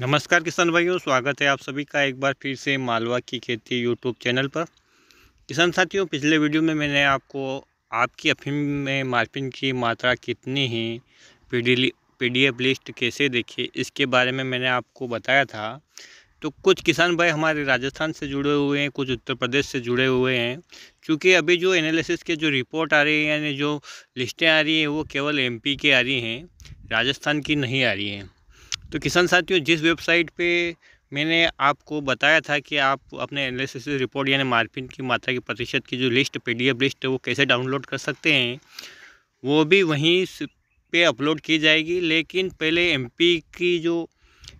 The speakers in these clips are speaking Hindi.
नमस्कार किसान भाइयों स्वागत है आप सभी का एक बार फिर से मालवा की खेती यूट्यूब चैनल पर किसान साथियों पिछले वीडियो में मैंने आपको आपकी अफीम में मार्फिन की मात्रा कितनी है पी डी लिस्ट कैसे देखे इसके बारे में मैंने आपको बताया था तो कुछ किसान भाई हमारे राजस्थान से जुड़े हुए हैं कुछ उत्तर प्रदेश से जुड़े हुए हैं क्योंकि अभी जो एनालिसिस के जो रिपोर्ट आ रही है यानी जो लिस्टें आ रही हैं वो केवल एमपी के आ रही हैं राजस्थान की नहीं आ रही हैं तो किसान साथियों जिस वेबसाइट पे मैंने आपको बताया था कि आप अपने एनालिसिस रिपोर्ट यानी मार्पिन की मात्रा की प्रतिशत की जो लिस्ट पीडीएफ लिस्ट है वो कैसे डाउनलोड कर सकते हैं वो भी वहीं पे अपलोड की जाएगी लेकिन पहले एमपी की जो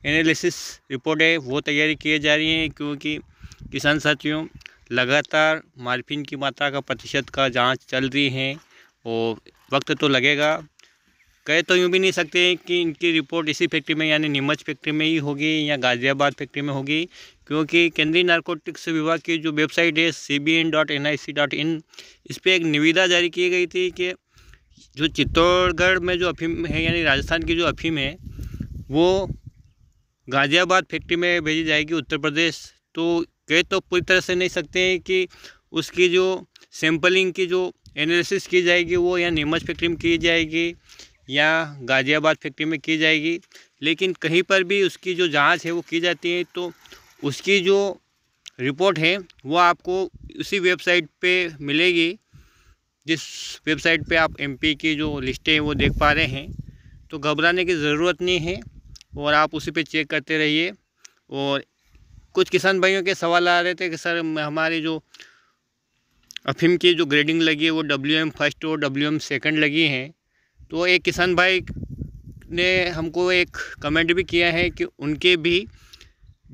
एनालिसिस रिपोर्ट है वो तैयारी किए जा रही है क्योंकि किसान साथियों लगातार मार्फिन की मात्रा का प्रतिशत का जांच चल रही है और वक्त तो लगेगा कह तो यूँ भी नहीं सकते कि इनकी रिपोर्ट इसी फैक्ट्री में यानी नीमच फैक्ट्री में ही होगी या गाज़ियाबाद फैक्ट्री में होगी क्योंकि केंद्रीय नारकोटिक्स विभाग की जो वेबसाइट है C B N dot N I C dot in इस पर एक निविदा जारी की गई थी कि जो चित्तौड़गढ़ में जो अफीम है यानी राजस्थान की जो अफीम है वो गाज़ियाबाद फैक्ट्री में भेजी जाएगी उत्तर प्रदेश तो कह तो पूरी तरह से नहीं सकते हैं कि उसकी जो सैम्पलिंग की जो एनालिसिस की जाएगी वो या नीमच फैक्ट्री में की जाएगी या गाज़ियाबाद फैक्ट्री में की जाएगी लेकिन कहीं पर भी उसकी जो जांच है वो की जाती है तो उसकी जो रिपोर्ट है वो आपको उसी वेबसाइट पे मिलेगी जिस वेबसाइट पे आप एमपी की जो लिस्टें हैं वो देख पा रहे हैं तो घबराने की ज़रूरत नहीं है और आप उसी पे चेक करते रहिए और कुछ किसान भाइयों के सवाल आ रहे थे कि सर हमारी जो अफीम की जो ग्रेडिंग लगी है वो डब्ल्यू एम फर्स्ट और डब्ल्यू एम सेकेंड लगी हैं तो एक किसान भाई ने हमको एक कमेंट भी किया है कि उनके भी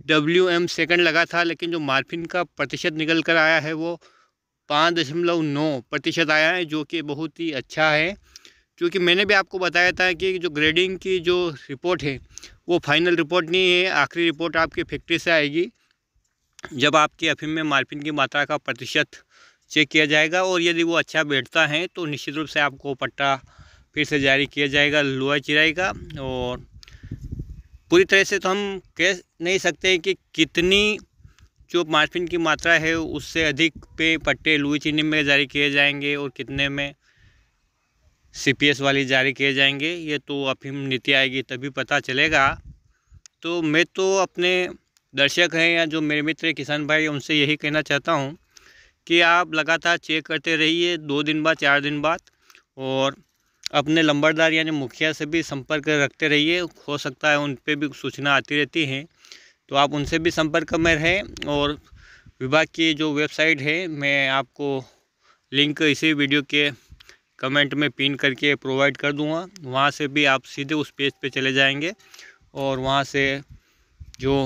डब्ल्यू एम सेकेंड लगा था लेकिन जो मार्फिन का प्रतिशत निकल कर आया है वो पाँच दशमलव नौ प्रतिशत आया है जो कि बहुत ही अच्छा है क्योंकि मैंने भी आपको बताया था कि जो ग्रेडिंग की जो रिपोर्ट है वो फाइनल रिपोर्ट नहीं है आखिरी रिपोर्ट आपकी फैक्ट्री से आएगी जब आपके अफीम में मार्फिन की मात्रा का प्रतिशत चेक किया जाएगा और यदि वो अच्छा बैठता है तो निश्चित रूप से आपको पट्टा फिर से जारी किया जाएगा लुआ चिराई का और पूरी तरह से तो हम कह नहीं सकते हैं कि कितनी जो मार्फिन की मात्रा है उससे अधिक पे पट्टे लुई चीनी में जारी किए जाएंगे और कितने में सीपीएस वाली जारी किए जाएंगे ये तो अफीम नीति आएगी तभी पता चलेगा तो मैं तो अपने दर्शक हैं या जो मेरे मित्र किसान भाई उनसे यही कहना चाहता हूँ कि आप लगातार चेक करते रहिए दो दिन बाद चार दिन बाद और अपने लंबरदार यानी मुखिया से भी संपर्क रखते रहिए हो सकता है उन पर भी सूचना आती रहती है तो आप उनसे भी संपर्क में रहें और विभाग की जो वेबसाइट है मैं आपको लिंक इसी वीडियो के कमेंट में पिन करके प्रोवाइड कर दूंगा वहाँ से भी आप सीधे उस पेज पे चले जाएंगे और वहाँ से जो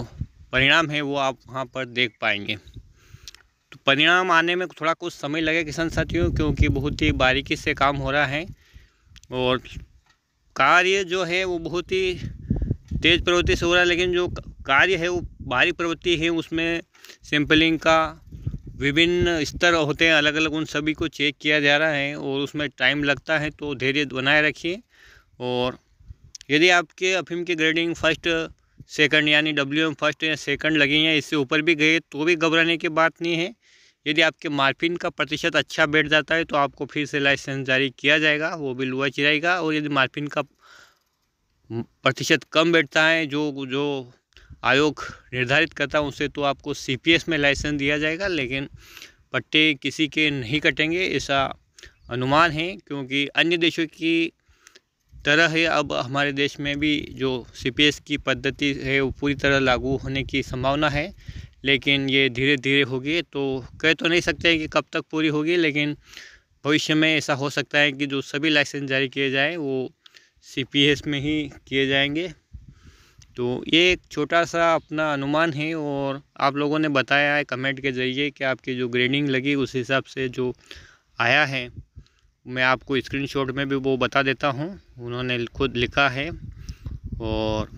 परिणाम है वो आप वहाँ पर देख पाएंगे तो परिणाम आने में थोड़ा कुछ समय लगे किसान साथियों क्योंकि बहुत ही बारीकी से काम हो रहा है और कार्य जो है वो बहुत ही तेज़ प्रवृत्ति से हो रहा है लेकिन जो कार्य है वो बारीक प्रवृत्ति है उसमें सैम्पलिंग का विभिन्न स्तर होते हैं अलग अलग उन सभी को चेक किया जा रहा है और उसमें टाइम लगता है तो धैर्य बनाए रखिए और यदि आपके अफीम की ग्रेडिंग फर्स्ट सेकंड यानी डब्ल्यू एम फर्स्ट या सेकंड लगी हैं इससे ऊपर भी गए तो भी घबराने की बात नहीं है यदि आपके मार्फिन का प्रतिशत अच्छा बैठ जाता है तो आपको फिर से लाइसेंस जारी किया जाएगा वो भी लुआ चिराएगा और यदि मार्फिन का प्रतिशत कम बैठता है जो जो आयोग निर्धारित करता है उसे तो आपको सी में लाइसेंस दिया जाएगा लेकिन पट्टे किसी के नहीं कटेंगे ऐसा अनुमान है क्योंकि अन्य देशों की तरह है अब हमारे देश में भी जो सी की पद्धति है वो पूरी तरह लागू होने की संभावना है लेकिन ये धीरे धीरे होगी तो कह तो नहीं सकते हैं कि कब तक पूरी होगी लेकिन भविष्य में ऐसा हो सकता है कि जो सभी लाइसेंस जारी किए जाएँ वो सी में ही किए जाएंगे तो ये एक छोटा सा अपना अनुमान है और आप लोगों ने बताया है कमेंट के ज़रिए कि आपकी जो ग्रेडिंग लगी उस हिसाब से जो आया है मैं आपको स्क्रीनशॉट में भी वो बता देता हूँ उन्होंने खुद लिखा है और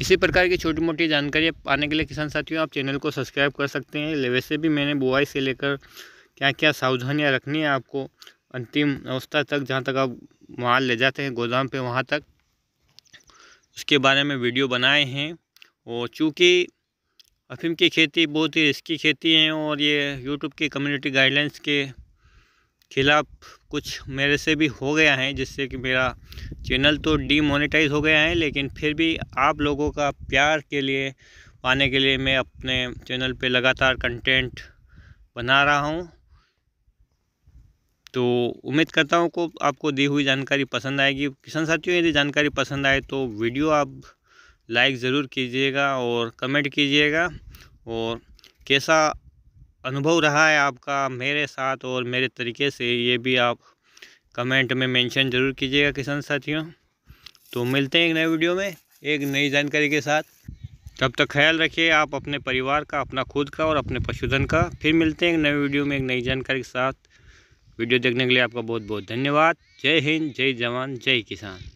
इसी प्रकार की छोटी मोटी जानकारी पाने के लिए किसान साथियों आप चैनल को सब्सक्राइब कर सकते हैं वैसे भी मैंने बुआई से लेकर क्या क्या सावधानियाँ रखनी है आपको अंतिम अवस्था तक जहाँ तक आप माल ले जाते हैं गोदाम पे वहाँ तक उसके बारे में वीडियो बनाए हैं और चूँकि अफीम की खेती बहुत ही रिस्की खेती है और ये यूट्यूब की कम्युनिटी गाइडलाइंस के ख़िलाफ़ कुछ मेरे से भी हो गया है जिससे कि मेरा चैनल तो डीमोनेटाइज हो गया है लेकिन फिर भी आप लोगों का प्यार के लिए पाने के लिए मैं अपने चैनल पे लगातार कंटेंट बना रहा हूँ तो उम्मीद करता हूँ को आपको दी हुई जानकारी पसंद आएगी किसान साथियों यदि जानकारी पसंद आए तो वीडियो आप लाइक ज़रूर कीजिएगा और कमेंट कीजिएगा और कैसा अनुभव रहा है आपका मेरे साथ और मेरे तरीके से ये भी आप कमेंट में मेंशन ज़रूर कीजिएगा किसान साथियों तो मिलते हैं एक नए वीडियो में एक नई जानकारी के साथ तब तक ख्याल रखिए आप अपने परिवार का अपना खुद का और अपने पशुधन का फिर मिलते हैं एक नए वीडियो में एक नई जानकारी के साथ वीडियो देखने के लिए आपका बहुत बहुत धन्यवाद जय हिंद जय जवान जय किसान